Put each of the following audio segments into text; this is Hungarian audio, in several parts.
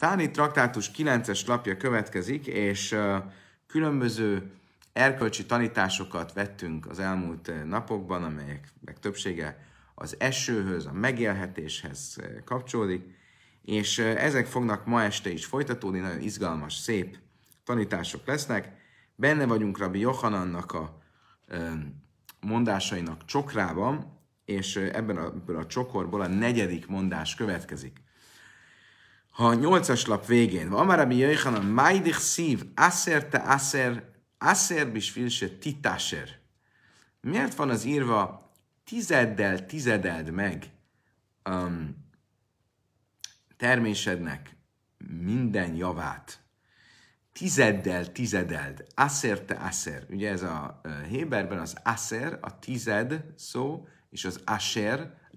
Táni traktátus 9-es lapja következik, és különböző erkölcsi tanításokat vettünk az elmúlt napokban, amelyek meg többsége az esőhöz, a megélhetéshez kapcsolódik, és ezek fognak ma este is folytatódni, nagyon izgalmas, szép tanítások lesznek. Benne vagyunk Rabbi Johanannak a mondásainak csokrában, és ebben a, ebből a csokorból a negyedik mondás következik ha a nyolcas lap végén van, már ami jöjjön a majdik szív, aszer te aszer, aszer bisfilse titáser. Miért van az írva tizeddel tizedeld meg um, termésednek minden javát? Tizeddel tizedeld, aszer te aszer. Ugye ez a Héberben az aszer, a tized szó, és az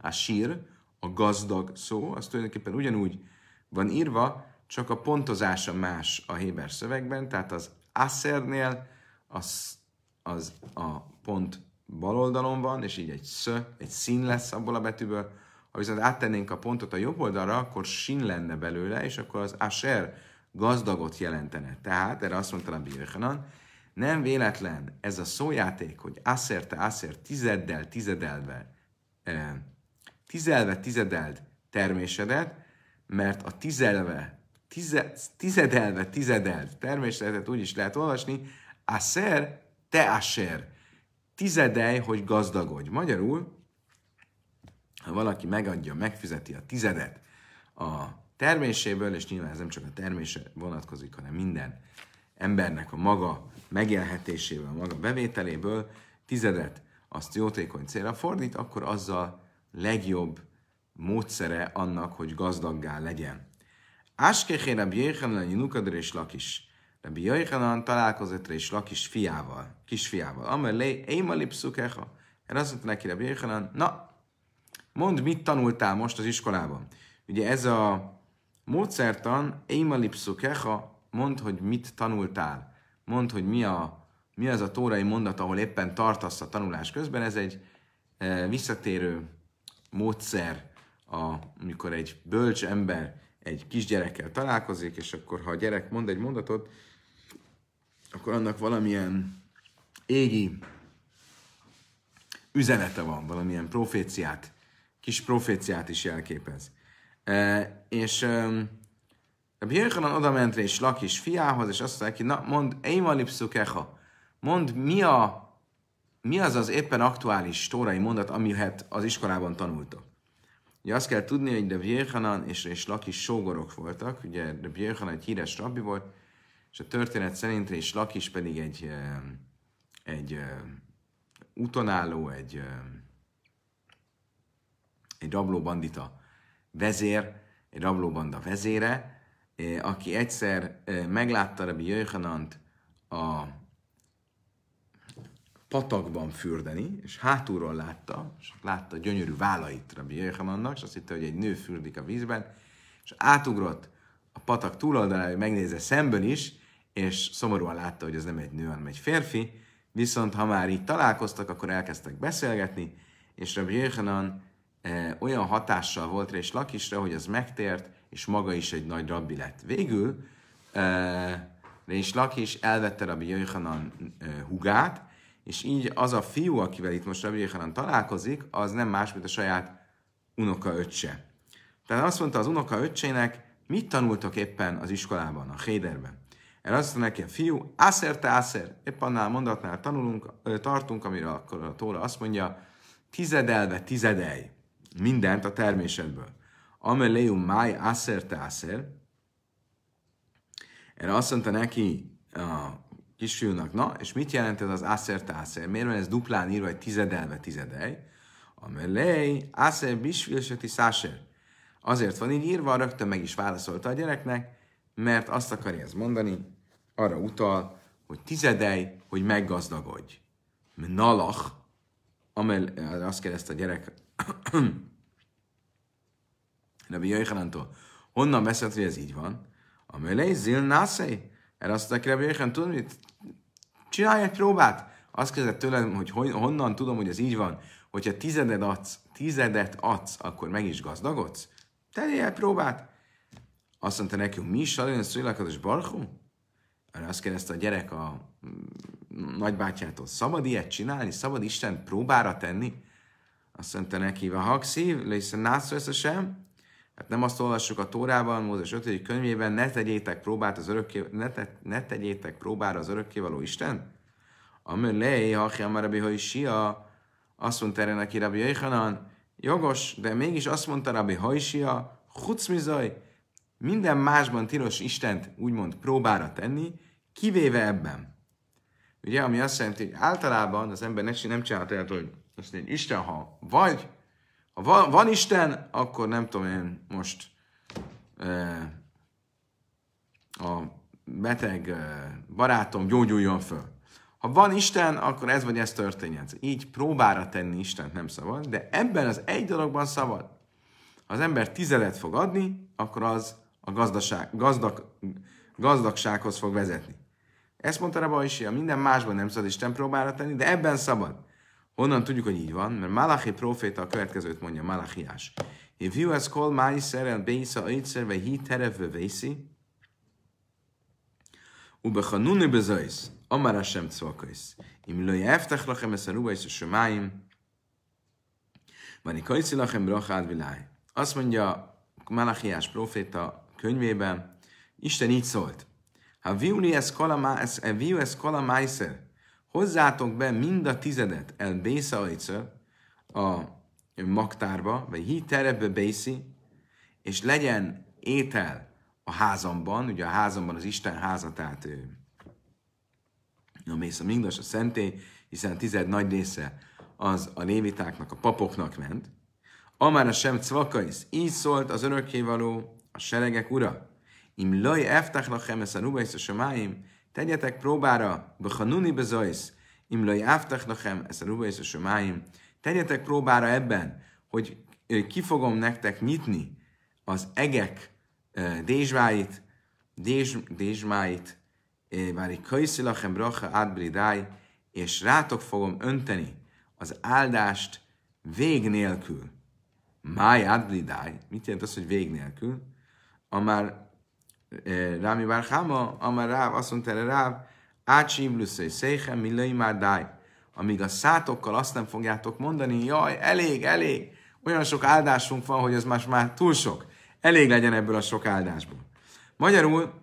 a sír, a gazdag szó, az tulajdonképpen ugyanúgy van írva, csak a pontozása más a Héber szövegben, tehát az aszernél az, az a pont bal oldalon van, és így egy sz, egy szín lesz abból a betűből. Ha viszont áttennénk a pontot a jobb oldalra, akkor sin lenne belőle, és akkor az aser gazdagot jelentene. Tehát erre azt mondta a Birchanan, nem véletlen ez a szójáték, hogy te aszer tizeddel, tizedelve, eh, tizelve tizedeld termésedet, mert a tizelve, tize, tizedelve, tizedelt termésletet úgy is lehet olvasni, szer te aser, tizedelj, hogy gazdagodj. Magyarul, ha valaki megadja, megfizeti a tizedet a terméséből, és nyilván ez nem csak a termése vonatkozik, hanem minden embernek a maga megélhetéséből, a maga bevételéből tizedet azt jótékony célra fordít, akkor azzal legjobb módszere annak, hogy gazdaggá legyen. Áskeché Rabbi Jöjjhanan Jinukadr és Lakis. Rabbi Jöjjhanan találkozott és Lakis fiával, kisfiával. Amelé Émali Pszukeha. Erre azt mondta neki Rabbi Jöjjhanan, na, mondd, mit tanultál most az iskolában. Ugye ez a módszertan Émali Pszukeha, mondd, hogy mit tanultál. Mondd, hogy mi, a, mi az a tórai mondat, ahol éppen tartasz a tanulás közben. Ez egy eh, visszatérő módszer a, amikor egy bölcs ember egy kisgyerekkel találkozik, és akkor ha a gyerek mond egy mondatot, akkor annak valamilyen égi üzenete van, valamilyen proféciát, kis proféciát is jelképez. E, és a Björkanan oda ment és Lakis fiához, és azt mondta neki, na mondd, Eimalipszuk Echa, mondd, mi, a, mi az az éppen aktuális tórai mondat, amihet az iskolában tanultok. Ugye azt kell tudni, hogy de Jéhanan és, és Laki sógorok voltak, ugye de Jéhanan egy híres rabbi volt, és a történet szerint és Lakis pedig egy, eh, egy utonálló, eh, egy, eh, egy rablóbandita vezér, egy rablóbanda vezére, aki egyszer meglátta Rabbi Jöjhanant a patakban fürdeni, és hátulról látta, és látta gyönyörű vállait Rabbi Jöjjhamannak, és azt hitte, hogy egy nő fürdik a vízben, és átugrott a patak túloldalára, hogy megnézze szemben is, és szomorúan látta, hogy ez nem egy nő, hanem egy férfi, viszont ha már így találkoztak, akkor elkezdtek beszélgetni, és Rabbi Jöjjhanan e, olyan hatással volt rá, és lakisra, hogy az megtért, és maga is egy nagy rabbi lett. Végül eh, és Lakis elvette Rabbi Jöjjhanan e, hugát, és így az a fiú, akivel itt most Rabbi találkozik, az nem más, mint a saját unoka öccse. Tehát azt mondta az unoka öccsének, mit tanultok éppen az iskolában, a Héderben? Erre azt mondta neki a fiú, ászer te ászer, épp annál mondatnál tanulunk, tartunk, amire akkor a Tóra azt mondja, tizedelve tizedelj mindent a termésedből. Ameleum mai ászer te ászer. Erre azt mondta neki a kisfiúnak. Na, és mit jelent ez az aszer tászer? Miért van ez duplán írva, hogy tizedelve tizedelj? A melej, aszer bisfil söti száser. Azért van így írva, rögtön meg is válaszolta a gyereknek, mert azt akarja ez mondani, arra utal, hogy tizedelj, hogy meggazdagodj. Nalach, amel, azt kérdezte a gyerek Rabbi Jöjjhanántól, honnan veszed, hogy ez így van? Amelé zil nászei, erre azt mondták, hogy Jéhen, tudod mit? Csinálj egy próbát! Azt kezdett tőlem, hogy honnan tudom, hogy ez így van. Hogyha tizedet adsz, tizedet adsz, akkor meg is gazdagodsz? Tegyél próbát! Azt mondta neki, mi is a szőlakados barhú? Erre azt kérdezte a gyerek a mm, nagybátyától, szabad ilyet csinálni? Szabad Isten próbára tenni? Azt mondta neki, ha szív, lészen nászó sem? Hát nem azt olvassuk a Tórában, Mózes 5. könyvében, ne tegyétek próbát az örökké, ne, te, ne tegyétek próbára az örökkévaló Isten? a lei, ha a Rabbi sia, azt mondta erre neki Rabbi Jöjhanan, jogos, de mégis azt mondta Rabbi Haisia, hucmizaj, minden másban tilos Istent úgymond próbára tenni, kivéve ebben. Ugye, ami azt jelenti, hogy általában az ember nem csinálhat olyat, hogy azt mondja, Isten, ha vagy, ha van, van Isten, akkor nem tudom én most e, a beteg e, barátom gyógyuljon föl. Ha van Isten, akkor ez vagy ez történjen. Szóval így próbára tenni Istent nem szabad, de ebben az egy dologban szabad. Ha az ember tizedet fog adni, akkor az a gazdaság, gazdag, gazdagsághoz fog vezetni. Ezt mondta Rabba Isia, minden másban nem szabad Isten próbára tenni, de ebben szabad. Honnan tudjuk, hogy így van? Mert Malachi proféta a következőt mondja, Malachiás. If you has called my szerel hiterev öjtszer, vagy hi terevve vészi, Omar Hashem אמר im צבוקויס, אם lachem es לכם אסרובייס a ואני vani לכם lachem עד וילאי. Azt mondja Malachiás proféta könyvében, Isten így szólt. Ha viuli ez kola májszer, eh, hozzátok be mind a tizedet el Ajca a magtárba, vagy hiterebe Bészi, és legyen étel a házamban, ugye a házamban az Isten házatát tehát a mész a mindas, a szentély, hiszen a tized nagy része az a lévitáknak, a papoknak ment. Amár a sem cvakaisz, így szólt az örökkévaló, a seregek ura. Im laj eftáknak hemesz a rubaisz a semáim, Tegyetek próbára, Bechanuni bezajsz, Imlai áftach nekem, ez a ruba és a sömáim. Tegyetek próbára ebben, hogy ki fogom nektek nyitni az egek dézsváit, dézs, dézsmáit, vári kajszilachem bracha átbridáj, és rátok fogom önteni az áldást vég nélkül. Máj átbridáj, mit jelent az, hogy vég nélkül? A már Eh, Rámi Bárháma, amár Ráv, azt mondta erre Ráv, Lüsszöj, széchen, millai már dáj. Amíg a szátokkal azt nem fogjátok mondani, jaj, elég, elég, olyan sok áldásunk van, hogy ez más már túl sok. Elég legyen ebből a sok áldásból. Magyarul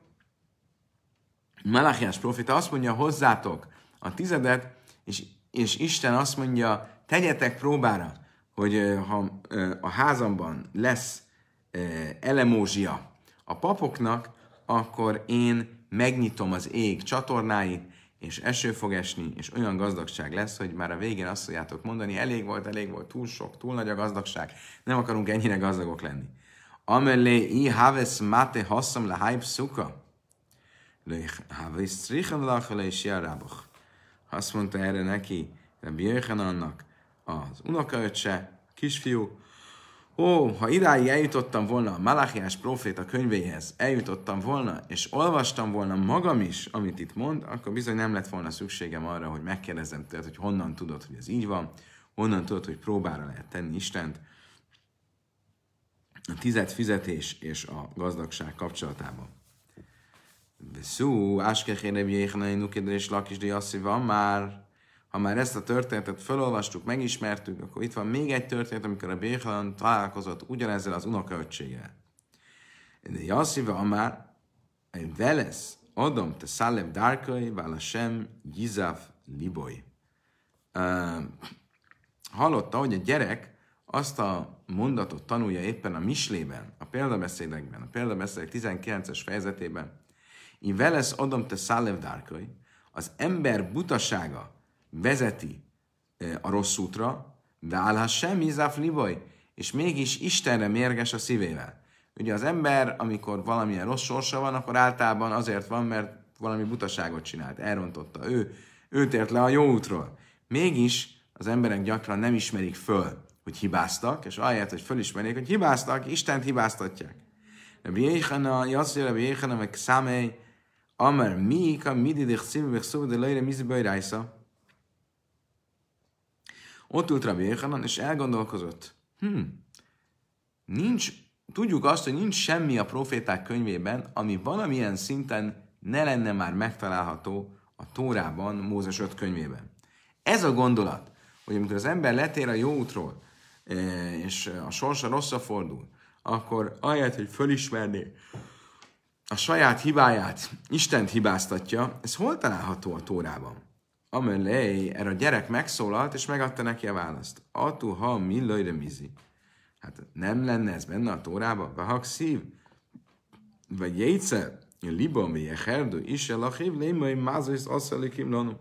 Malachiás profita azt mondja, hozzátok a tizedet, és, és Isten azt mondja, tegyetek próbára, hogy eh, ha eh, a házamban lesz elemózsia a papoknak, akkor én megnyitom az ég csatornáit, és eső fog esni, és olyan gazdagság lesz, hogy már a végén azt tudjátok mondani, elég volt, elég volt, túl sok, túl nagy a gazdagság, nem akarunk ennyire gazdagok lenni. Amelé i haves mate hasszam le haib szuka, le haves strichen lachele is járábach. Azt mondta erre neki, de Jöjjön annak az unokaöccse, kisfiú, ó, ha idáig eljutottam volna a Malachiás proféta könyvéhez, eljutottam volna, és olvastam volna magam is, amit itt mond, akkor bizony nem lett volna szükségem arra, hogy megkérdezem tőled, hogy honnan tudod, hogy ez így van, honnan tudod, hogy próbára lehet tenni Istent, a tized fizetés és a gazdagság kapcsolatában. Szú, áskekére bjéhna, én és lakisdi asszi van már ha már ezt a történetet felolvastuk, megismertük, akkor itt van még egy történet, amikor a Béhalan találkozott ugyanezzel az unokaöccséggel. De Jassziva Amár, egy velesz, adom te szállem dárkai, vála sem, gizav liboi", hallotta, hogy a gyerek azt a mondatot tanulja éppen a mislében, a példabeszédekben, a példabeszédek 19-es fejezetében. Én velesz adom te szállem dárkai, az ember butasága, vezeti a rossz útra, de álha semmi zaflibaj, és mégis Istenre mérges a szívével. Ugye az ember, amikor valamilyen rossz sorsa van, akkor általában azért van, mert valami butaságot csinált, elrontotta ő, ő tért le a jó útról. Mégis az emberek gyakran nem ismerik föl, hogy hibáztak, és ahelyett, hogy fölismerik, hogy hibáztak, Istent hibáztatják. Rabbi Bihana, Jasszir a Jéhana, meg Számely, Amar, Mika, Mididik, Szívvich, Szúvde, Lejre, Mizibaj, Rájsza. Ott ült Rabbi Jéhanan, és elgondolkozott. Hm, nincs, tudjuk azt, hogy nincs semmi a proféták könyvében, ami valamilyen szinten ne lenne már megtalálható a Tórában, Mózes 5 könyvében. Ez a gondolat, hogy amikor az ember letér a jó útról, e, és a sorsa rosszra fordul, akkor ahelyett, hogy fölismerné a saját hibáját, Istent hibáztatja, ez hol található a Tórában? Amelé, erre a gyerek megszólalt, és megadta neki a választ. Atu ha mi mizi. Hát nem lenne ez benne a tórába? Vahak szív? Vagy jéjce? Liba mi herdu is el a hív, lémai mázősz asszalikim lanu.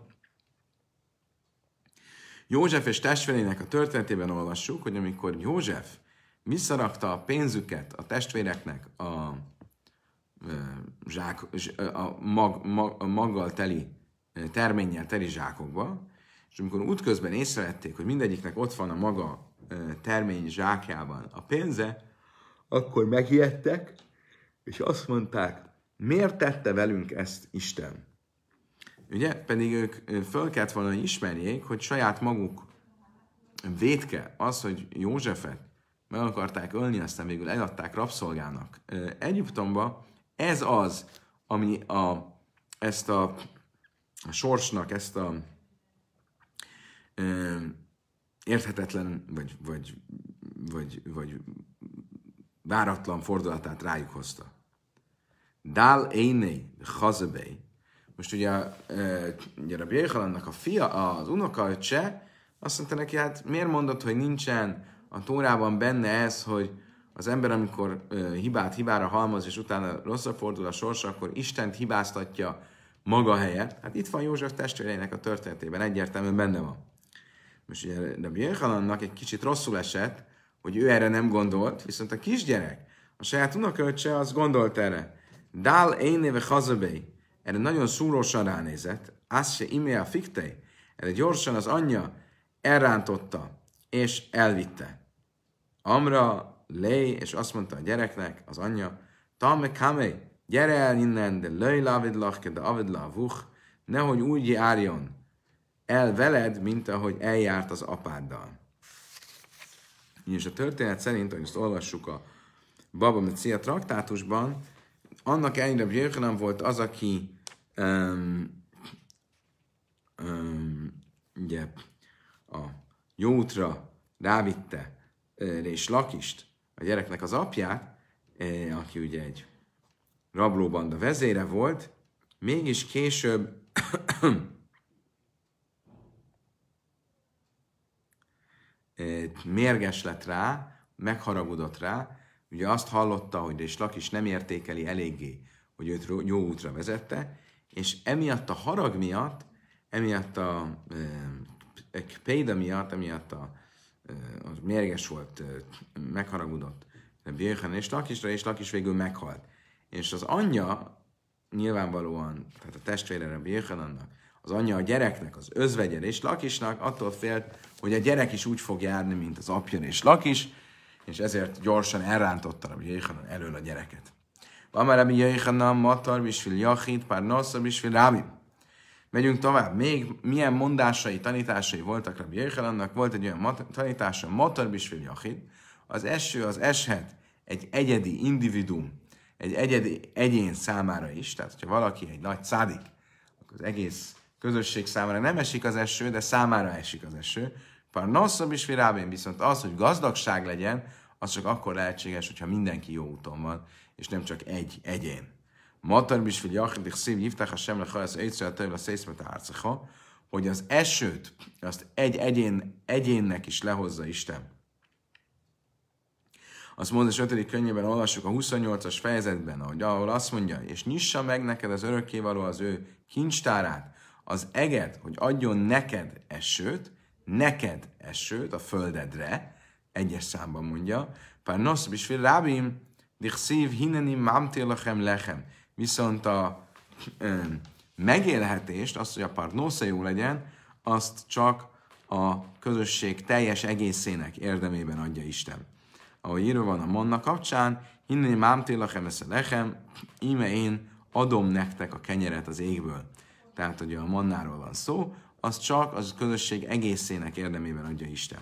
József és testvérének a történetében olvassuk, hogy amikor József visszarakta a pénzüket a testvéreknek a, zsák, a, mag, mag, a maggal teli terménnyel teli zsákokba, és amikor útközben észrevették, hogy mindegyiknek ott van a maga termény zsákjában a pénze, akkor megijedtek, és azt mondták, miért tette velünk ezt Isten? Ugye, pedig ők föl kellett volna, hogy ismerjék, hogy saját maguk vétke az, hogy Józsefet meg akarták ölni, aztán végül eladták rabszolgának Egyiptomba. Ez az, ami a, ezt a a sorsnak ezt a ö, érthetetlen, vagy, vagy, vagy, vagy váratlan fordulatát rájuk hozta. Dál Éné hazabej. Most ugye, ugye Rabbi Jéhalannak a fia, az unoka öccse, azt mondta neki, hát miért mondod, hogy nincsen a Tórában benne ez, hogy az ember, amikor hibát hibára halmoz, és utána rosszra fordul a sorsa, akkor Istent hibáztatja, maga helye, hát itt van József testvéreinek a történetében, egyértelműen benne van. Most ugye de Jöhanannak egy kicsit rosszul esett, hogy ő erre nem gondolt, viszont a kisgyerek, a saját unokölcse az gondolt erre. Dál én néve Hazabé, Erre nagyon szúrósan ránézett. az se imé a fiktei, Erre gyorsan az anyja elrántotta és elvitte. Amra, Lé, és azt mondta a gyereknek, az anyja, Tame kamei, Gyere el innen, de löj lavidlach, de avidlavuch, nehogy úgy járjon el veled, mint ahogy eljárt az apáddal. És a történet szerint, hogy ezt olvassuk a Baba Metzia traktátusban, annak ennyire nem volt az, aki um, um, ugye, a jótra rávitte eh, és lakist, a gyereknek az apját, eh, aki ugye egy rablóbanda vezére volt, mégis később mérges lett rá, megharagudott rá, ugye azt hallotta, hogy és is nem értékeli eléggé, hogy őt jó útra vezette, és emiatt a harag miatt, emiatt a e, példa miatt, emiatt a e, mérges volt, e, megharagudott Björn és Lakisra, és Lakis végül meghalt és az anyja nyilvánvalóan, tehát a testvére Rabbi Yochanannak, az anyja a gyereknek, az özvegyen és lakisnak attól félt, hogy a gyerek is úgy fog járni, mint az apja és lakis, és ezért gyorsan elrántotta Rabbi Yehanan elől a gyereket. Bama Rabbi Yehanan, Matar, Bisfil Yachid, Pár Nosza, Bisfil Rabbi. Megyünk tovább. Még milyen mondásai, tanításai voltak Rabbi Yehanannak? Volt egy olyan mat- tanítása, Matar, Bisfil Yachid. Az eső, az eshet egy egyedi individuum egy egyedi, egyén számára is, tehát hogyha valaki egy nagy szádik, akkor az egész közösség számára nem esik az eső, de számára esik az eső. nosszom is virábén, viszont az, hogy gazdagság legyen, az csak akkor lehetséges, hogyha mindenki jó úton van, és nem csak egy egyén. Matar is vagy jachidik szív hívták a semle hajsz egyszer a szészmet hogy az esőt, azt egy egyén, egyénnek is lehozza Isten azt hogy 5. könyvben olvassuk a 28-as fejezetben, ahogy ahol azt mondja, és nyissa meg neked az örökkévaló az ő kincstárát, az eget, hogy adjon neked esőt, neked esőt a földedre, egyes számban mondja, pár nosz bisfél rábim, szív hineni mamtélachem lechem. Viszont a ö, megélhetést, azt, hogy a parnosza jó legyen, azt csak a közösség teljes egészének érdemében adja Isten ahogy írva van a monna kapcsán, hinni mám télachem lechem, íme én adom nektek a kenyeret az égből. Tehát, hogy a mannáról van szó, az csak az közösség egészének érdemében adja Isten.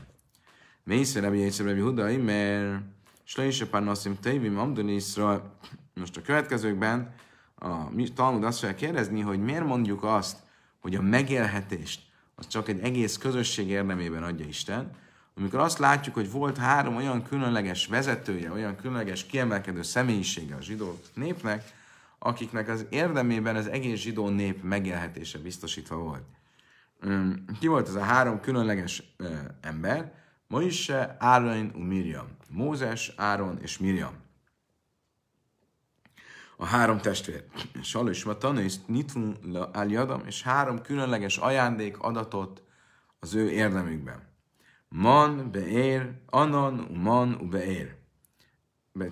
Mészre Rebbi Jézszer Rebbi Hudai, mert Slöjsöpán Nassim Tevim Amdonisra, most a következőkben a Talmud azt fogja kérdezni, hogy miért mondjuk azt, hogy a megélhetést az csak egy egész közösség érdemében adja Isten, amikor azt látjuk, hogy volt három olyan különleges vezetője, olyan különleges kiemelkedő személyisége a zsidó népnek, akiknek az érdemében az egész zsidó nép megélhetése biztosítva volt. Ki volt ez a három különleges ember? Moise, Áron, Miriam. Mózes, Áron és Miriam. A három testvér. Salus Matana és Nitun Aljadam, és három különleges ajándék adatot az ő érdemükben. Man, beér, anan, uman, ubeér.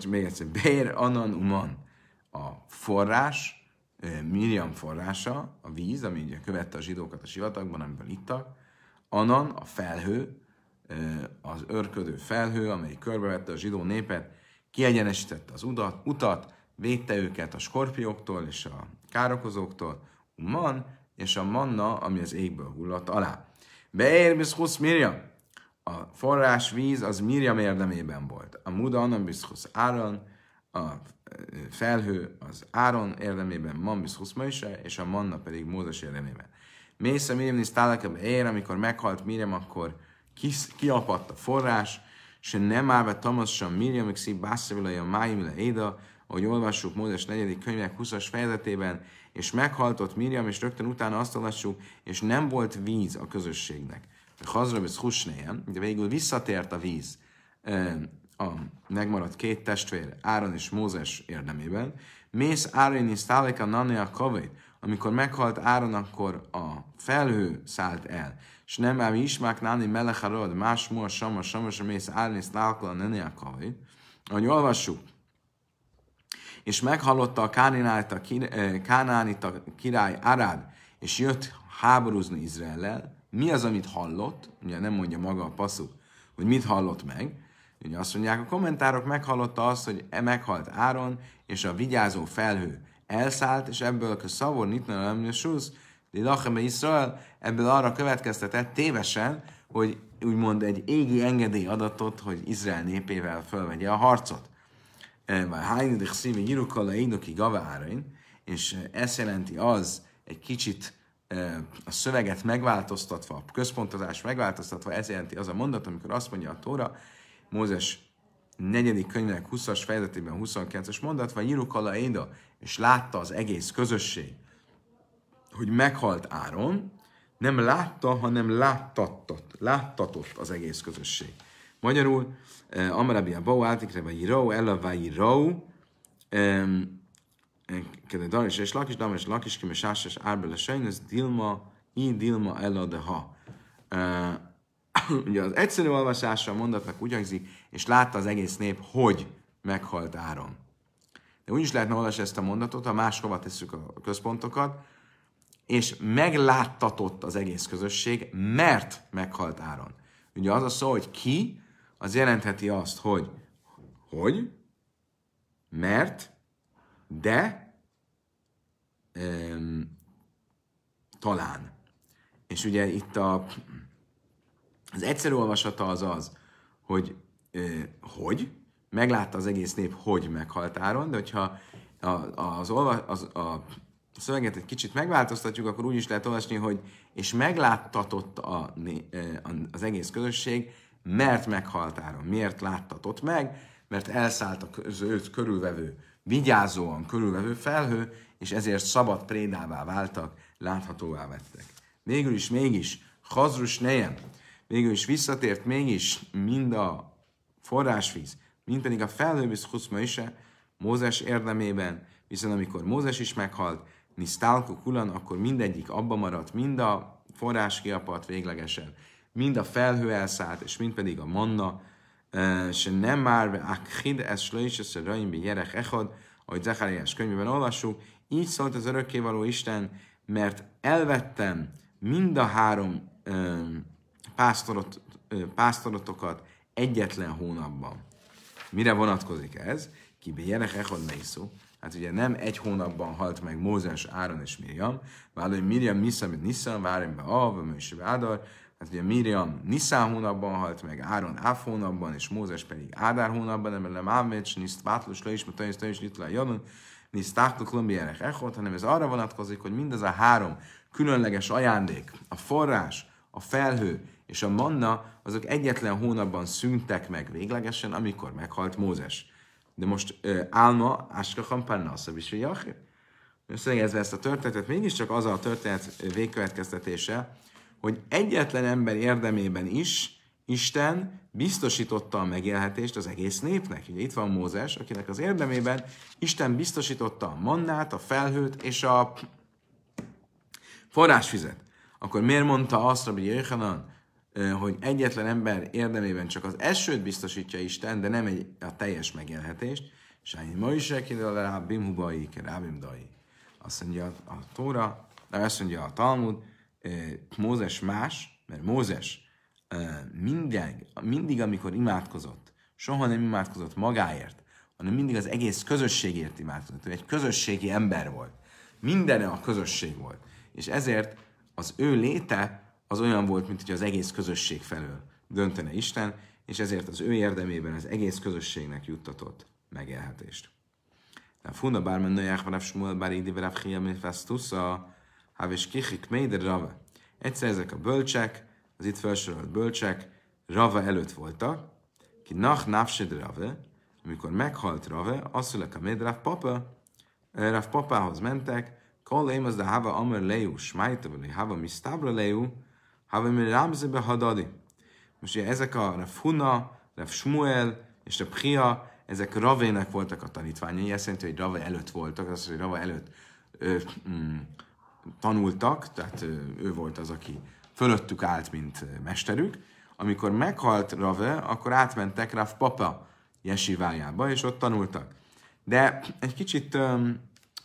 Még egyszer, beér, anan, uman. A forrás, Miriam forrása, a víz, ami ugye követte a zsidókat a sivatagban, amiből ittak, anan, a felhő, az örködő felhő, amely körbevette a zsidó népet, kiegyenesítette az udat, utat, védte őket a skorpióktól és a károkozóktól, uman, és a manna, ami az égből hullott alá. Beér, Miriam! a forrásvíz az Miriam érdemében volt. A Muda Anambiszkusz Áron, a e, felhő az Áron érdemében, Mambiszkusz Möjse, és a Manna pedig Mózes érdemében. Mész a Mirjam Nisztálakabb ér, amikor meghalt Miriam, akkor kis, kiapadt a forrás, és nem állva Thomas sem Mirjam, Xi Basszavila, a Májimile Éda, ahogy olvassuk Mózes 4. könyvek 20-as fejezetében, és meghaltott Miriam, és rögtön utána azt olvassuk, és nem volt víz a közösségnek. Hazra husnéjen, de végül visszatért a víz a megmaradt két testvér, Áron és Mózes érdemében. Mész Áron is a Nanea kavét, amikor meghalt Áron, akkor a felhő szállt el. És nem ám ismák náni melecharod, más mua sama, sama, mész Áron is a Nanea kavét. Ahogy olvassuk, és meghallotta a Kánánita király Arad, és jött háborúzni Izrael-el mi az, amit hallott, ugye nem mondja maga a passzuk, hogy mit hallott meg, ugye azt mondják, a kommentárok meghallotta azt, hogy e meghalt Áron, és a vigyázó felhő elszállt, és ebből a szavor nitna nem Lachem Israel ebből arra következtetett tévesen, hogy úgymond egy égi engedély adatot, hogy Izrael népével fölvegye a harcot. E, Hányadik szívi gyirukkal a gavárain, és e, ez jelenti az egy kicsit a szöveget megváltoztatva, a központozás megváltoztatva, ez jelenti az a mondat, amikor azt mondja a Tóra, Mózes negyedik könyvnek 20-as fejezetében 29-es mondat, vagy Jirukala Éda, és látta az egész közösség, hogy meghalt Áron, nem látta, hanem láttatott, láttatott az egész közösség. Magyarul, Amarabia a Bau, Átikre vagy Jiró, Ella vagy Jiró, כדי דורי שיש לקיש דמש לקיש כמששש ארבע לשיינס דילמה אי דילma אלא דהה. Ugye az egyszerű olvasása a mondatnak ugyanzik, és látta az egész nép, hogy meghalt Áron. De úgy is lehetne olvasni ezt a mondatot, ha máshova tesszük a központokat, és megláttatott az egész közösség, mert meghalt Áron. Ugye az a szó, hogy ki, az jelentheti azt, hogy hogy, mert, de um, talán. És ugye itt a, az egyszerű olvasata az az, hogy uh, hogy, meglátta az egész nép, hogy meghalt Áron, de hogyha a, az, olva, az, a szöveget egy kicsit megváltoztatjuk, akkor úgy is lehet olvasni, hogy és megláttatott a, az egész közösség, mert meghalt Áron. Miért láttatott meg? Mert elszállt az őt körülvevő vigyázóan körülvevő felhő, és ezért szabad prédává váltak, láthatóvá vettek. Végül is mégis, hazrus nejem, végül is visszatért mégis mind a forrásvíz, mint pedig a felhőbiz huszma is, Mózes érdemében, viszont amikor Mózes is meghalt, Nisztálku kulan, akkor mindegyik abba maradt, mind a forrás kiapadt véglegesen, mind a felhő elszállt, és mind pedig a manna nem már Akhid Eszlöis Szöröim gyerek Echod, ahogy Zekariás könyvben olvassuk, így szólt az örökkévaló Isten, mert elvettem mind a három ö, pásztorot, ö, pásztorotokat egyetlen hónapban. Mire vonatkozik ez? Ki gyerek echod iszó. Hát ugye nem egy hónapban halt meg Mózes, Áron és Miriam, vállalj Miriam Nisza, Nisza, várjon be Av, Mőső Ádar, Hát ugye Miriam Niszán hónapban halt meg, Áron Áf hónapban, és Mózes pedig Ádár hónapban, nem lem Ámvécs, Niszt Bátlus, Lajis, mert Tajus Tajus Litlá Janun, Niszt Táklok Echot, hanem ez arra vonatkozik, hogy mindez a három különleges ajándék, a forrás, a felhő és a manna, azok egyetlen hónapban szűntek meg véglegesen, amikor meghalt Mózes. De most álma, áskakam parnasza visvijachir. Összegezve ezt a történetet, mégiscsak az a történet végkövetkeztetése, hogy egyetlen ember érdemében is Isten biztosította a megélhetést az egész népnek. Ugye itt van Mózes, akinek az érdemében Isten biztosította a mannát, a felhőt és a forrásfizet. Akkor miért mondta azt Rabbi Jöjjönön, hogy egyetlen ember érdemében csak az esőt biztosítja Isten, de nem egy, a teljes megélhetést? Sányi ma is rekidel bimhubai, hubaik, rábim daik. Azt mondja a, a Tóra, de azt mondja a Talmud, Mózes más, mert Mózes mindig, mindig, amikor imádkozott, soha nem imádkozott magáért, hanem mindig az egész közösségért imádkozott. Ő egy közösségi ember volt. Mindene a közösség volt. És ezért az ő léte az olyan volt, mint hogy az egész közösség felől döntene Isten, és ezért az ő érdemében az egész közösségnek juttatott megélhetést. A funda bármen nőjárva Rav Shmuel bár idéve Rav Chiam Festusza, Háves kichik meider rava. Egyszer ezek a bölcsek, az itt felsorolt bölcsek rava előtt voltak, ki nach nafsed rave, amikor meghalt rave, asszulek a rav papa, Rav papához mentek, Kolém az de hava amr lejú, smajta vagy hava mi stábra lejú, hava mi rámzebe hadadi. Most ugye ezek a Rav Huna, Rav smuel és Rav pria, ezek Ravének voltak a tanítványai, ez jelenti, hogy Rave előtt voltak, az, hogy Rave előtt ö, mm, tanultak, tehát ő volt az, aki fölöttük állt, mint mesterük. Amikor meghalt Rave, akkor átmentek Rav papa jesivájába, és ott tanultak. De egy kicsit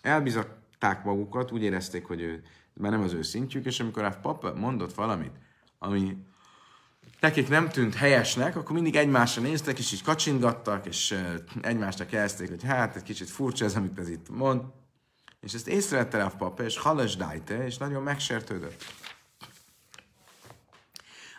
elbizatták magukat, úgy érezték, hogy ő már nem az ő szintjük, és amikor Rav papa mondott valamit, ami nekik nem tűnt helyesnek, akkor mindig egymásra néztek, és így kacsingattak, és egymásra kezdték, hogy hát, egy kicsit furcsa ez, amit ez itt mond, és ezt észrevette a Papa, és halas dájte, és nagyon megsértődött.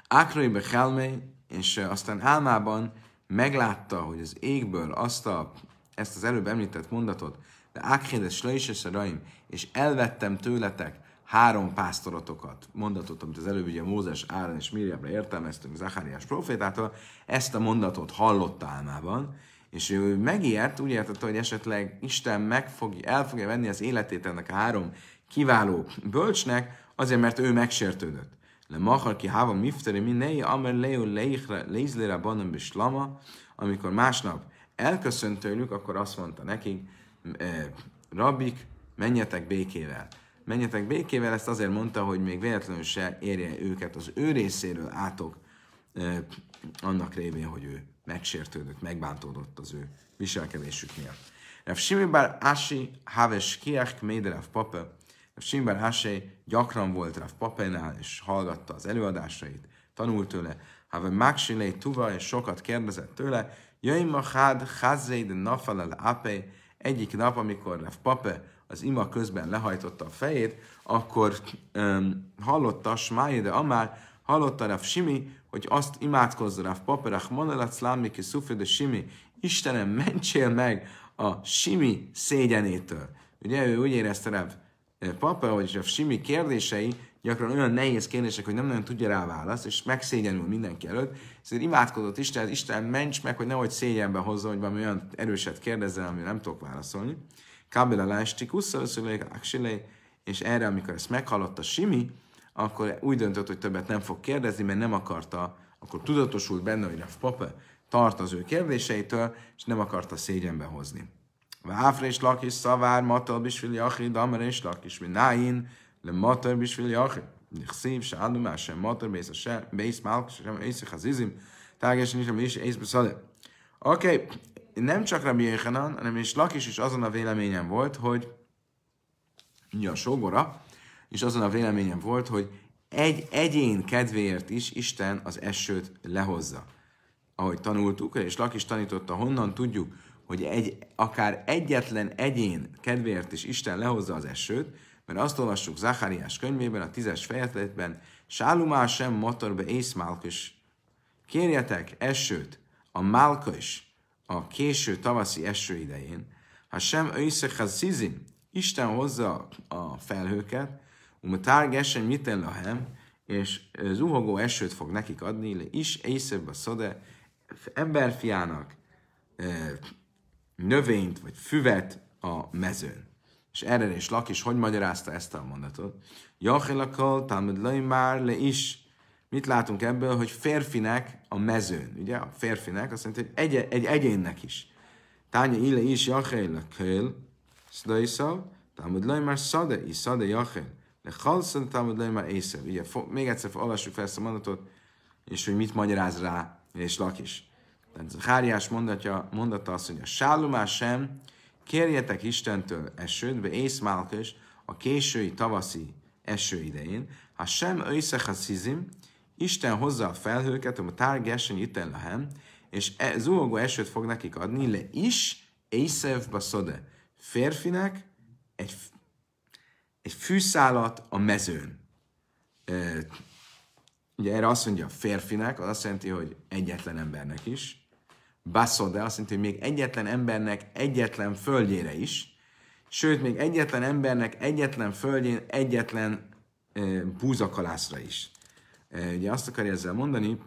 Ákrai Bechelmei, és eh, aztán álmában meglátta, hogy az égből azt a, ezt az előbb említett mondatot, de Ákhédes Leisese Raim, és elvettem tőletek három pásztorotokat, mondatot, amit az előbb ugye Mózes, Áron és Miriamra értelmeztünk Zachariás profétától, ezt a mondatot hallotta álmában, és ő megijedt, úgy értette, hogy esetleg Isten meg fog, el fogja venni az életét ennek a három kiváló bölcsnek, azért, mert ő megsértődött. Le mahar ki hava mifteri minei, amer leo leichre leizlera banam bislama, amikor másnap elköszönt tőlük, akkor azt mondta nekik, e, rabik, menjetek békével. Menjetek békével, ezt azért mondta, hogy még véletlenül se érje őket az ő részéről átok e, annak révén, hogy ő megsértődött, megbántódott az ő viselkedésük miatt. Rav Simibar Ashi Haves Kiach Rav Pape, Rav Simibar Ashi gyakran volt Rav Papenál, és hallgatta az előadásait, tanult tőle, Have Maxilei Tuva, és sokat kérdezett tőle, Jöjjma Hád Házeid Nafal al Ape, egyik nap, amikor Rav Pape az ima közben lehajtotta a fejét, akkor um, hallotta Smájide Amár, Hallotta Rav Simi, hogy azt imádkozz Rav Papa, Manelac Lámiki Szufi de Simi, Istenem, mentsél meg a Simi szégyenétől. Ugye ő úgy érezte Rav eh, Papa, hogy Rav Simi kérdései gyakran olyan nehéz kérdések, hogy nem nagyon tudja rá választ, és megszégyenül mindenki előtt, ezért imádkozott Isten, Isten ments meg, hogy nehogy szégyenbe hozza, hogy valami olyan erőset kérdezzel, amire nem tudok válaszolni. Kábel a lástikus, és erre, amikor ezt meghallotta Simi, akkor úgy döntött, hogy többet nem fog kérdezni, mert nem akarta, akkor tudatosult benne, hogy Rav Pope tart az ő kérdéseitől, és nem akarta szégyenbe hozni. Váfra és lakis szavár, matal bisfil jachi, damer és lakis mináin, le matal bisfil jachi. Nichszív, se adumás, se matal, bész a se, bész málk, se sem észek az izim, tágesen is, is ész beszade. Oké, okay. nem csak Rabbi Yechanan, hanem is Lakis is azon a véleményen volt, hogy a sógora, és azon a véleményem volt, hogy egy egyén kedvéért is Isten az esőt lehozza. Ahogy tanultuk, és Lak is tanította, honnan tudjuk, hogy egy, akár egyetlen egyén kedvéért is Isten lehozza az esőt, mert azt olvassuk Zachariás könyvében, a tízes fejezetben, Sálumá sem motorbe ész málkos. Kérjetek esőt, a málkos, a késő tavaszi eső idején, ha sem őszek Isten hozza a felhőket, Umatár gesen miten lahem, és zuhogó esőt fog nekik adni, le is észebb a szode, emberfiának növényt vagy füvet a mezőn. És erre is lak is hogy magyarázta ezt a mondatot? Jachelakal, tamid már le is. Mit látunk ebből, hogy férfinek a mezőn, ugye? A férfinek azt jelenti, hogy egy, egy egyénnek is. Tánya ile is jachelakal, szdaiszal, tamid már szade, is szade jachel. Le halszan támad le már észre. Ugye még egyszer olvassuk fel ezt a mondatot, és hogy mit magyaráz rá, és lakis. Tehát Háriás mondatja, mondata azt, hogy a sálumás sem, kérjetek Istentől esőt, be ész málkös, a késői tavaszi eső idején, ha sem szizim, Isten hozza a felhőket, a tárgesen itten lehem, és e, zuhogó esőt fog nekik adni, le is észrevbe szode. Férfinek egy egy fűszálat a mezőn. Ugye erre azt mondja a férfinek, az azt jelenti, hogy egyetlen embernek is. de azt jelenti, hogy még egyetlen embernek egyetlen földjére is. Sőt, még egyetlen embernek egyetlen földjén egyetlen búzakalászra is. Ugye azt akarja ezzel mondani,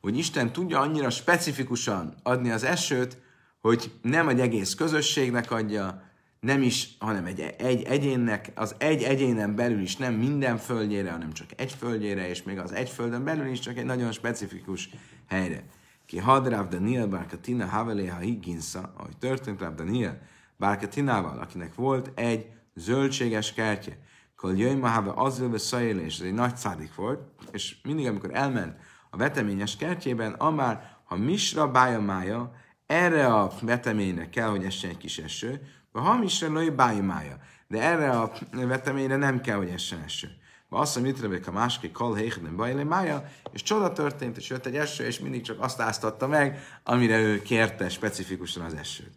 hogy Isten tudja annyira specifikusan adni az esőt, hogy nem egy egész közösségnek adja, nem is, hanem egy, egy egyénnek, az egy egyénen belül is nem minden földjére, hanem csak egy földjére, és még az egy földön belül is csak egy nagyon specifikus helyre. Ki hadráv Daniel Barkatina Havelé ha Higginsza, ahogy történt Ráv Daniel Barkatinával, akinek volt egy zöldséges kertje. akkor jöjj mahába az ülve és ez egy nagy szádik volt, és mindig, amikor elment a veteményes kertjében, amár ha misra bája mája, erre a veteménynek kell, hogy essen egy kis eső, a hamis lőj bájmája. De erre a veteményre nem kell, hogy essen eső. Azt mondja, mit a másik kal nem bajlé mája, és csoda történt, és jött egy eső, és mindig csak azt áztatta meg, amire ő kérte specifikusan az esőt.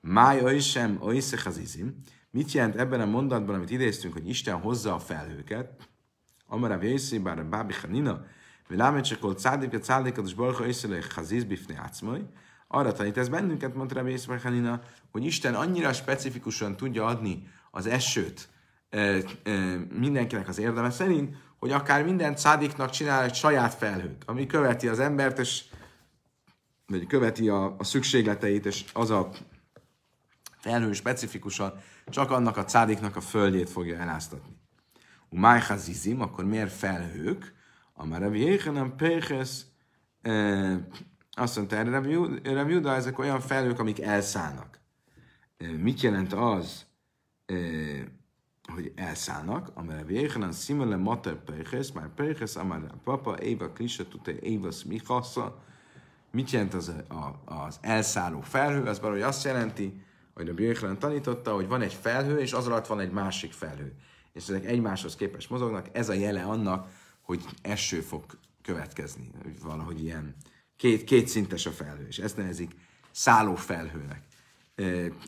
Máj oly sem, oly izim. Mit jelent ebben a mondatban, amit idéztünk, hogy Isten hozza a felhőket? Amara vészi, bár a bábi hanina, vilámecsekol cádik a cádik a dosborha jöjszi, le chaziz bifne ácmai, arra tanít ez bennünket, mondta Rabbi Hanina, hogy Isten annyira specifikusan tudja adni az esőt e, e, mindenkinek az érdeme szerint, hogy akár minden szádiknak csinál egy saját felhőt, ami követi az embert, és vagy követi a, a szükségleteit, és az a felhő specifikusan csak annak a szádiknak a földjét fogja eláztatni. Umájha zizim, akkor miért felhők? A már nem azt mondta erre a Juda, ezek olyan felhők, amik elszállnak. Mit jelent az, hogy elszállnak? Amire Jéhanan szimele mater perhez, már perhez, amár papa, Éva Krisa, tuté, Éva smichasza. Mit jelent az, az elszálló felhő? Ez valahogy azt jelenti, hogy a Jéhanan tanította, hogy van egy felhő, és az alatt van egy másik felhő. És ezek egymáshoz képes mozognak. Ez a jele annak, hogy eső fog következni. Valahogy ilyen Két, két szintes a felhő, és ezt nevezik szállófelhőnek.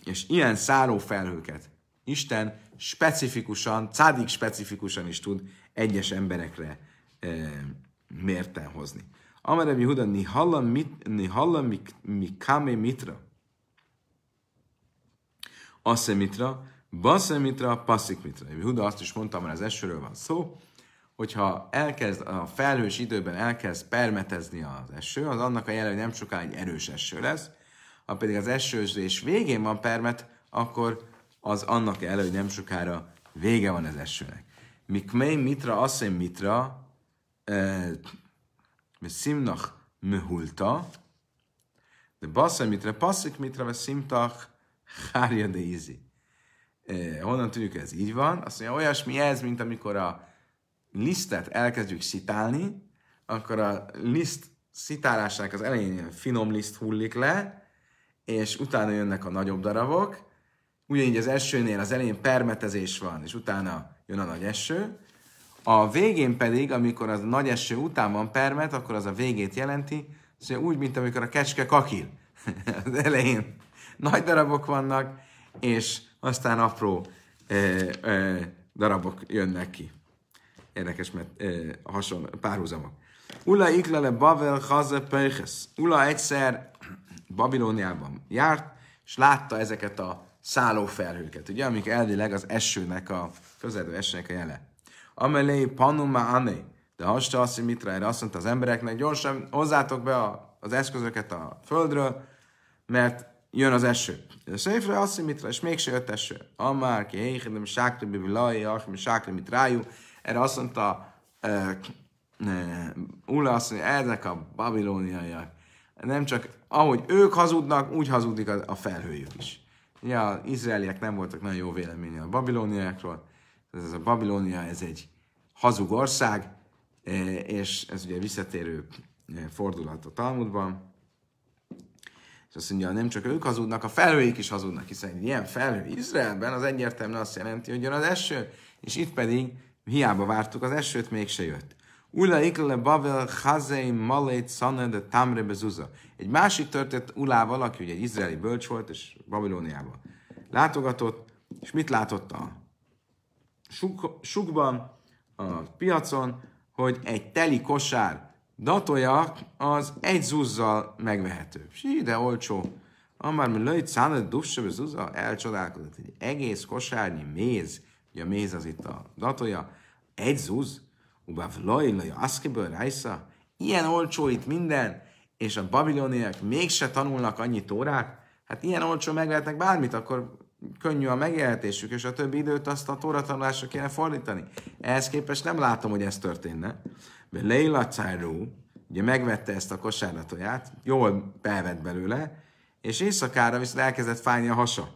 És ilyen szállófelhőket Isten specifikusan, cádik specifikusan is tud egyes emberekre mérten hozni. Amarem huda ni hallam mit, ni hallam mi, mi kame mitra. Asse mitra, basse mitra, passzik mitra. huda azt is mondta, mert az esőről van szó, hogyha elkezd a felhős időben elkezd permetezni az eső, az annak a jele, hogy nem sokára egy erős eső lesz, ha pedig az esőzés végén van permet, akkor az annak jele, hogy nem sokára vége van az esőnek. Mikmei mitra asszem mitra szimnach mehulta, de basszem mitra passzik mitra vagy szimtach hárja de izi. Honnan tudjuk, ez így van? Azt mondja, olyasmi ez, mint amikor a lisztet elkezdjük szitálni, akkor a liszt szitálásának az elején finom liszt hullik le, és utána jönnek a nagyobb darabok. Ugyanígy az esőnél az elején permetezés van, és utána jön a nagy eső. A végén pedig, amikor az nagy eső után van permet, akkor az a végét jelenti, szóval úgy, mint amikor a kecske kakil. az elején nagy darabok vannak, és aztán apró ö, ö, darabok jönnek ki. Érdekes, mert e, hasonló, párhuzamok. Ula iklele Bavel haze peiches. Ula egyszer Babilóniában járt, és látta ezeket a szállófelhőket, ugye, amik elvileg az esőnek a, közeledő esőnek a jele. Amelé panuma ané, de hasta azt, hogy mitra azt mondta az embereknek, gyorsan hozzátok be a, az eszközöket a földről, mert jön az eső. Széfre azt, hogy mitra, és mégse jött eső. Amár ki héjhedem sákribi vilai, ahmi erre azt mondta Ulla azt mondja, ezek a babilóniaiak. Nem csak ahogy ők hazudnak, úgy hazudik a, a felhőjük is. Ja, az izraeliek nem voltak nagyon jó véleménye a babilóniákról. Ez a Babilónia, ez egy hazug ország, e, és ez ugye visszatérő e, fordulat a Talmudban. És azt mondja, nem csak ők hazudnak, a felhőik is hazudnak, hiszen ilyen felhő Izraelben az egyértelműen azt jelenti, hogy jön az eső, és itt pedig Hiába vártuk az esőt, mégse jött. Ula ikle bavel hazei malét szane de tamre bezuza. Egy másik történt Ulával, aki ugye egy izraeli bölcs volt, és Babilóniában látogatott, és mit látott a suk, sukban, a piacon, hogy egy teli kosár datoja az egy zuzzal megvehető. Sí, de olcsó. Amár mi lőjt szánat dusse bezuzza, elcsodálkozott, egy egész kosárnyi méz, ugye a méz az itt a datoja, egy zuz, ubav lajlaj, aszkiből rájsza, ilyen olcsó itt minden, és a babiloniak mégse tanulnak annyi tórát, hát ilyen olcsó megvehetnek bármit, akkor könnyű a megjelentésük, és a többi időt azt a tóra tanulásra kéne fordítani. Ehhez képest nem látom, hogy ez történne. De Leila Cairo, ugye megvette ezt a kosárlatóját, jól bevett belőle, és éjszakára viszont elkezdett fájni a hasa.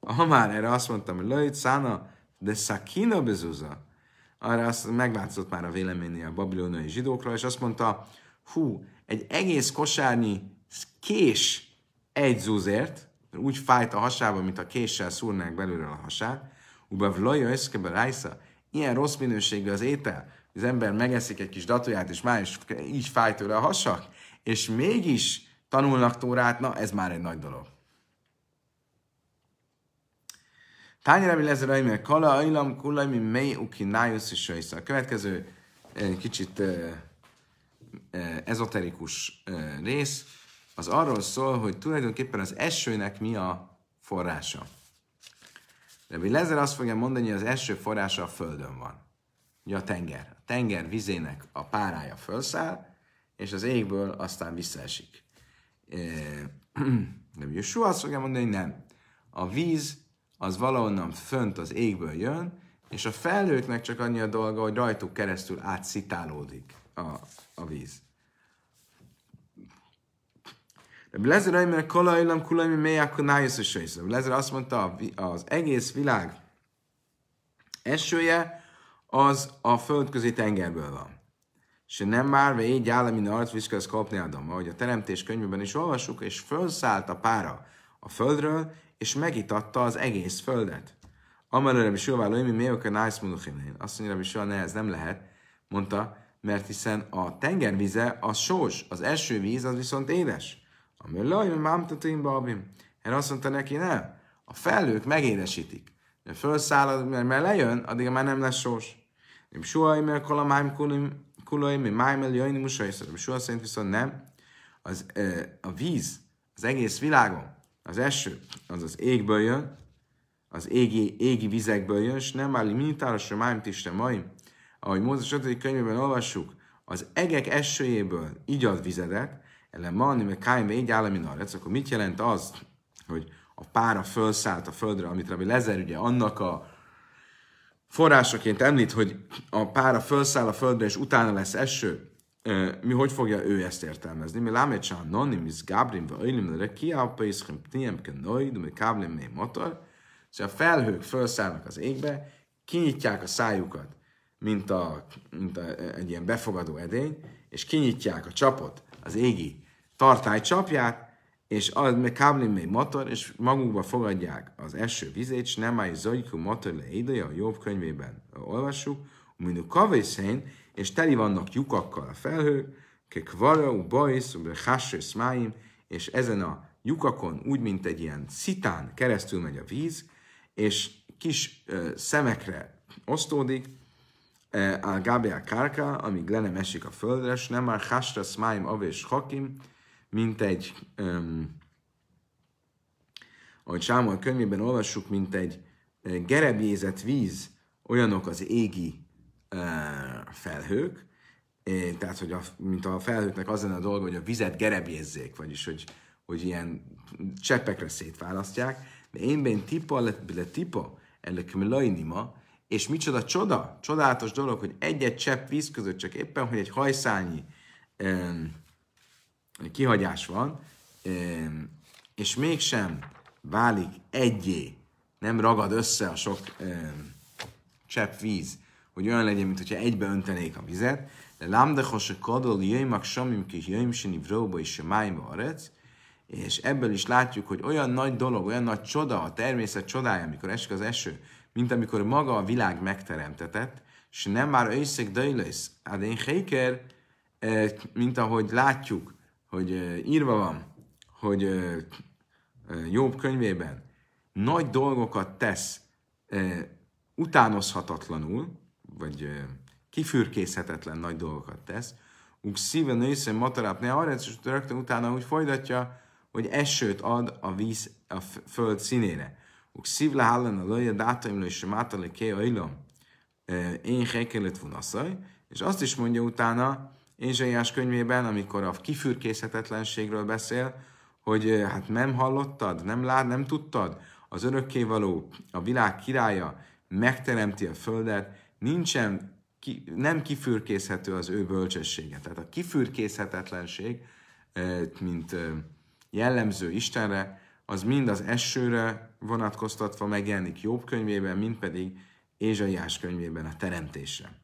Ha már erre azt mondtam, hogy Lőjt Szána, de Szakina bezuza arra azt megváltozott már a véleménye a babiloniai zsidókról, és azt mondta, hú, egy egész kosárnyi kés egy zúzért, úgy fájt a hasába, mint a késsel szúrnák belőle a hasát, Uba vlaja eszkebe rájsza, ilyen rossz minőségű az étel, az ember megeszik egy kis datóját, és már is így fáj tőle a hasak, és mégis tanulnak tórát, na ez már egy nagy dolog. mi lezer ajmer kala, ajlam mi mei uki nájusz és sajsza. A következő egy eh, kicsit eh, eh, ezoterikus rész, az arról szól, hogy tulajdonképpen az esőnek mi a forrása. mi Lezer azt fogja mondani, hogy az eső forrása a földön van. Ugye a tenger. A tenger vizének a párája felszáll, és az égből aztán visszaesik. De mi azt fogja mondani, hogy nem. A víz az valahonnan fönt az égből jön, és a felhőknek csak annyi a dolga, hogy rajtuk keresztül átszitálódik a, a víz. Lezer Aimer Kolajlam Kulajmi Mélyakon Nájusz Lezer azt mondta, az egész világ esője az a földközi tengerből van. És nem már vagy így állami nart viskász kapni adom, ahogy a teremtés könyvben is olvassuk, és fölszállt a pára a földről, és megitatta az egész földet. Amelőre Amelő Rabbi Sua Lóimi Méoka Nájsz Muluchinén. Azt mondja Rabbi Sua, ne, ez nem lehet, mondta, mert hiszen a tengervize az sós, az eső víz az viszont édes. Amelőre Lóimi Mámtatuim Babim. Erre azt mondta neki, nem, a felők megédesítik. Mert felszáll, mert lejön, addig már nem lesz sós. Rabbi Sua Imel Kolamáim Kulaim, Májmel Jaini Musa Rabbi Sua szerint viszont nem. Az, a víz az egész világon az eső az az égből jön, az égi, égi vizekből jön, és nem áll minitáros, máim Isten mai. Ahogy Mózes 5. könyvében olvassuk, az egek esőjéből ad vizedet, ellen manni, meg káim, így állami narec, akkor mit jelent az, hogy a pára fölszállt a földre, amit Rabbi Lezer ugye annak a forrásoként említ, hogy a pára fölszáll a földre, és utána lesz eső, mi hogy fogja ő ezt értelmezni? Mi lámet se mi Gabrin vagy Ölim, de ki a pészkem pniem kenoi, de mi káblem mé motor. Szóval a felhők felszállnak az égbe, kinyitják a szájukat, mint, a, mint a, egy ilyen befogadó edény, és kinyitják a csapot, az égi tartály csapját, és az meg káblin motor, és magukba fogadják az eső vizét, és nem állj zajkú motor le ide, a jobb könyvében olvassuk, a kavészén, és teli vannak lyukakkal a felhők, varau, bajsz, hássősz máim, és ezen a lyukakon úgy, mint egy ilyen szitán keresztül megy a víz, és kis ö, szemekre osztódik, a Gabriel Kárka, amíg le nem esik a földre, és nem már Hasra Smaim Avés Hakim, mint egy, öm, ahogy Sámol könyvében olvassuk, mint egy gerebjézett víz, olyanok az égi felhők, tehát, hogy a, mint a felhőknek az lenne a dolga, hogy a vizet gerebjézzék, vagyis, hogy, hogy ilyen cseppekre szétválasztják, de én ben tipa le tipa, lajnima, és micsoda csoda, csodálatos dolog, hogy egy-egy csepp víz között csak éppen, hogy egy hajszányi um, kihagyás van, um, és mégsem válik egyé, nem ragad össze a sok um, csepp víz, hogy olyan legyen, hogyha egybe öntenék a vizet. De lámdehos a kadol jöjmak samim ki jöjmsini vróba és májba arec. És ebből is látjuk, hogy olyan nagy dolog, olyan nagy csoda, a természet csodája, amikor esik az eső, mint amikor maga a világ megteremtetett, és nem már őszeg dajlősz, Hát én heiker, mint ahogy látjuk, hogy írva van, hogy Jobb könyvében nagy dolgokat tesz utánozhatatlanul, vagy kifürkészhetetlen nagy dolgokat tesz. Unk szíve nőszem ne arra, és rögtön utána úgy folytatja, hogy esőt ad a víz a föld színére. Unk szívle hallan a lője, dátaimlő és mátalé ké ajlom. Én hekelet vonaszaj. és azt is mondja utána, Ézsaiás könyvében, amikor a kifürkészhetetlenségről beszél, hogy hát nem hallottad, nem lát, nem tudtad, az örökkévaló, a világ királya megteremti a földet, nincsen, ki, nem kifürkészhető az ő bölcsessége. Tehát a kifürkészhetetlenség, mint jellemző Istenre, az mind az esőre vonatkoztatva megjelenik Jobb könyvében, mind pedig Ézsaiás könyvében a teremtésre.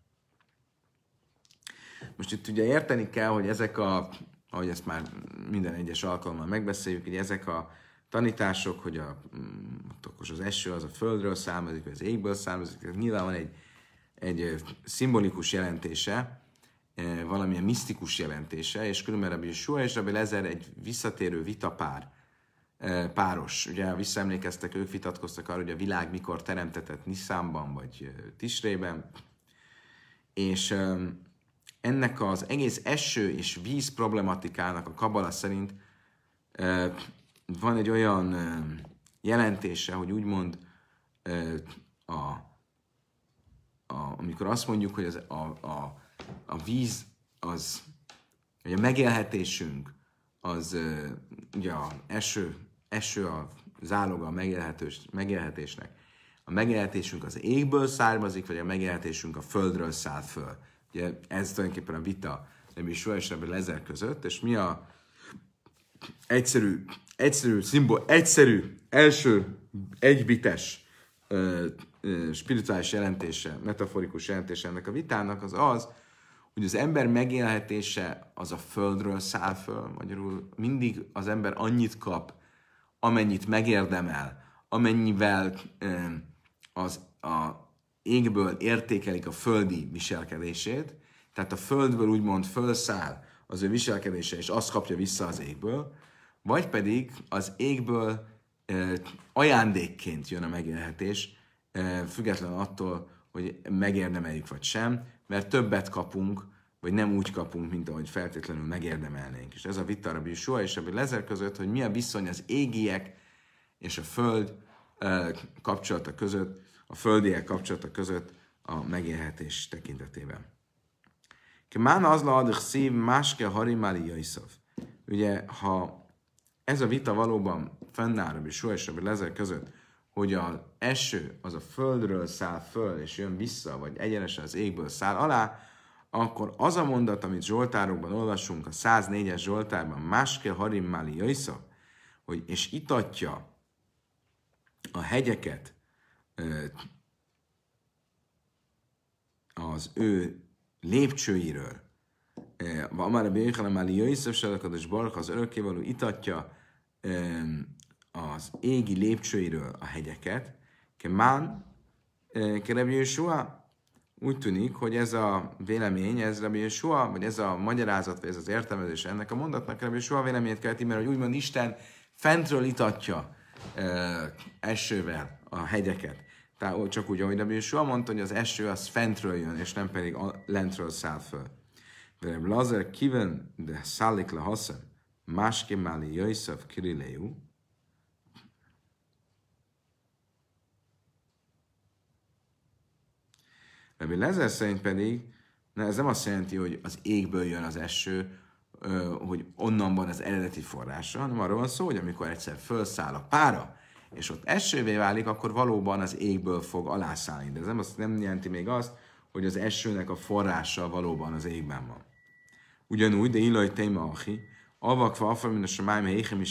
Most itt ugye érteni kell, hogy ezek a, ahogy ezt már minden egyes alkalommal megbeszéljük, hogy ezek a tanítások, hogy a, mm, akkor az eső az a földről származik, vagy az égből származik, nyilván van egy egy szimbolikus jelentése, valamilyen misztikus jelentése, és különben Rabbi Yeshua és Rabbi Lezer egy visszatérő vitapár, páros. Ugye visszaemlékeztek, ők vitatkoztak arra, hogy a világ mikor teremtetett Nissanban vagy Tisrében, és ennek az egész eső és víz problematikának a kabala szerint van egy olyan jelentése, hogy úgymond a a, amikor azt mondjuk, hogy az, a, a, a víz az, hogy a megélhetésünk az ugye az eső, eső a záloga a megélhetős, megélhetésnek. A megélhetésünk az égből származik, vagy a megélhetésünk a földről száll föl. Ugye ez tulajdonképpen a vita de mi soha Rabbi Lezer között, és mi a egyszerű, egyszerű, szimbol, egyszerű, első egybites ö, ö, spirituális jelentése, metaforikus jelentése ennek a vitának az az, hogy az ember megélhetése az a földről száll föl, magyarul mindig az ember annyit kap, amennyit megérdemel, amennyivel ö, az a égből értékelik a földi viselkedését, tehát a földből úgymond fölszáll az ő viselkedése, és azt kapja vissza az égből, vagy pedig az égből ajándékként jön a megélhetés, független attól, hogy megérdemeljük vagy sem, mert többet kapunk, vagy nem úgy kapunk, mint ahogy feltétlenül megérdemelnénk. És ez a vita Rabbi Soha és Rabbi Lezer között, hogy mi a viszony az égiek és a föld kapcsolata között, a földiek kapcsolata között a megélhetés tekintetében. Kemán az laadik szív máske harimáli jaiszov. Ugye, ha ez a vita valóban fennáram és sohasem lezer között, hogy az eső az a földről száll föl, és jön vissza, vagy egyenesen az égből száll alá, akkor az a mondat, amit Zsoltárokban olvasunk, a 104-es Zsoltárban, Máske Harim Máli Jaisza, hogy és itatja a hegyeket az ő lépcsőiről, Amár a Béjhelem Ali Jöjszöv az örökkévaló itatja az égi lépcsőiről a hegyeket, Kemán, eh, Kereb Jósua, úgy tűnik, hogy ez a vélemény, ez Rabbi Yeshua, vagy ez a magyarázat, vagy ez az értelmezés ennek a mondatnak Rabbi Yeshua véleményét követi, mert hogy úgymond Isten fentről itatja ö, eh, esővel a hegyeket. Tehát csak úgy, ahogy Rabbi Yeshua mondta, hogy az eső az fentről jön, és nem pedig lentről száll föl. De Rabbi Lazer kiven de szállik le haszem, másképp máli jöjszöv kirileu, Rabbi Lezer szerint pedig, na ez nem azt jelenti, hogy az égből jön az eső, hogy onnan van az eredeti forrása, hanem arról van szó, hogy amikor egyszer felszáll a pára, és ott esővé válik, akkor valóban az égből fog alászállni. De ez nem, azt nem jelenti még azt, hogy az esőnek a forrása valóban az égben van. Ugyanúgy, de illaj téma ahi, avakva afra, mint a semáim héhem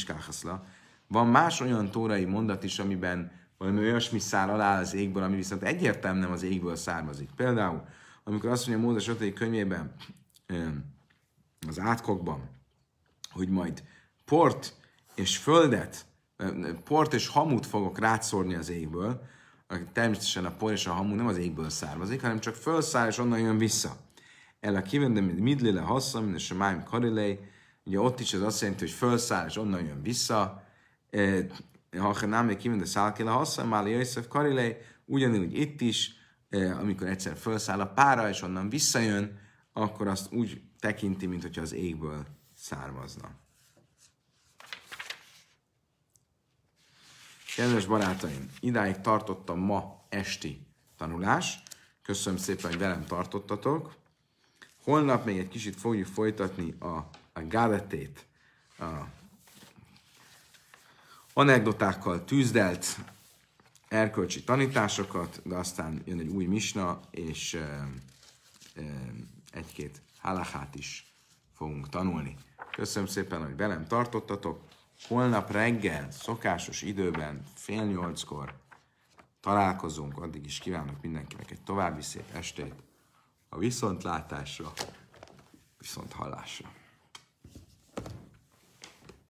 Van más olyan tórai mondat is, amiben valami olyasmi száll alá az égből, ami viszont egyértelműen nem az égből származik. Például, amikor azt mondja Mózes 5. könyvében, az átkokban, hogy majd port és földet, port és hamut fogok rátszórni az égből, természetesen a por és a hamu nem az égből származik, hanem csak fölszáll és onnan jön vissza. El a kivendem, mint midlile hassza, mint a semáim karilei, ugye ott is ez azt jelenti, hogy fölszáll és onnan jön vissza, ha még kimin de szálkéla hassza, Máli Jöjszöv Karilé, ugyanúgy itt is, eh, amikor egyszer felszáll a pára, és onnan visszajön, akkor azt úgy tekinti, mint hogyha az égből származna. Kedves barátaim, idáig tartottam ma esti tanulás. Köszönöm szépen, hogy velem tartottatok. Holnap még egy kicsit fogjuk folytatni a, a gáletét, a anekdotákkal tűzdelt erkölcsi tanításokat, de aztán jön egy új misna, és egy-két halachát is fogunk tanulni. Köszönöm szépen, hogy velem tartottatok. Holnap reggel, szokásos időben, fél nyolckor találkozunk. Addig is kívánok mindenkinek egy további szép estét. A viszontlátásra, viszont hallásra.